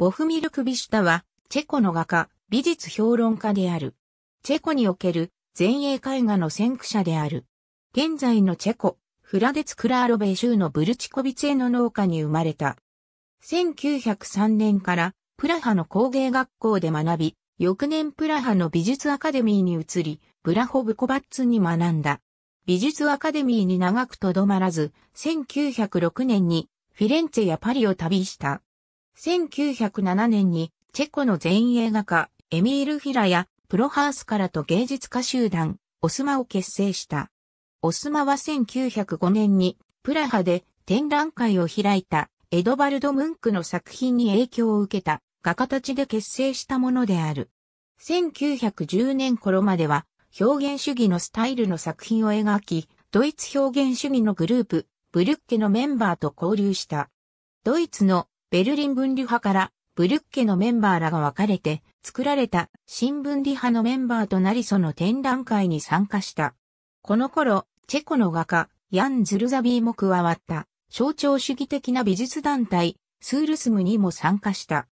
ボフミル・クビシュタは、チェコの画家、美術評論家である。チェコにおける前衛絵画の先駆者である。現在のチェコ、フラデツ・クラーロベ州のブルチコビツェの農家に生まれた。1903年からプラハの工芸学校で学び、翌年プラハの美術アカデミーに移り、ブラホブコバッツに学んだ。美術アカデミーに長くとどまらず、1906年にフィレンツェやパリを旅した。1907年にチェコの前衛画家エミール・フィラやプロハースからと芸術家集団オスマを結成した。オスマは1905年にプラハで展覧会を開いたエドバルド・ムンクの作品に影響を受けた画家たちで結成したものである。1910年頃までは表現主義のスタイルの作品を描き、ドイツ表現主義のグループ、ブルッケのメンバーと交流した。ドイツのベルリン分離派からブリュッケのメンバーらが分かれて作られた新分離派のメンバーとなりその展覧会に参加した。この頃、チェコの画家、ヤン・ズルザビーも加わった象徴主義的な美術団体、スールスムにも参加した。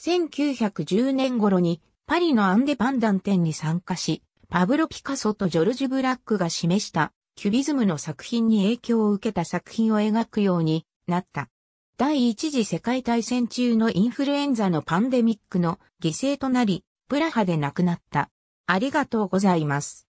1910年頃にパリのアンデパンダン展に参加し、パブロ・ピカソとジョルジュ・ブラックが示したキュビズムの作品に影響を受けた作品を描くようになった。第一次世界大戦中のインフルエンザのパンデミックの犠牲となり、プラハで亡くなった。ありがとうございます。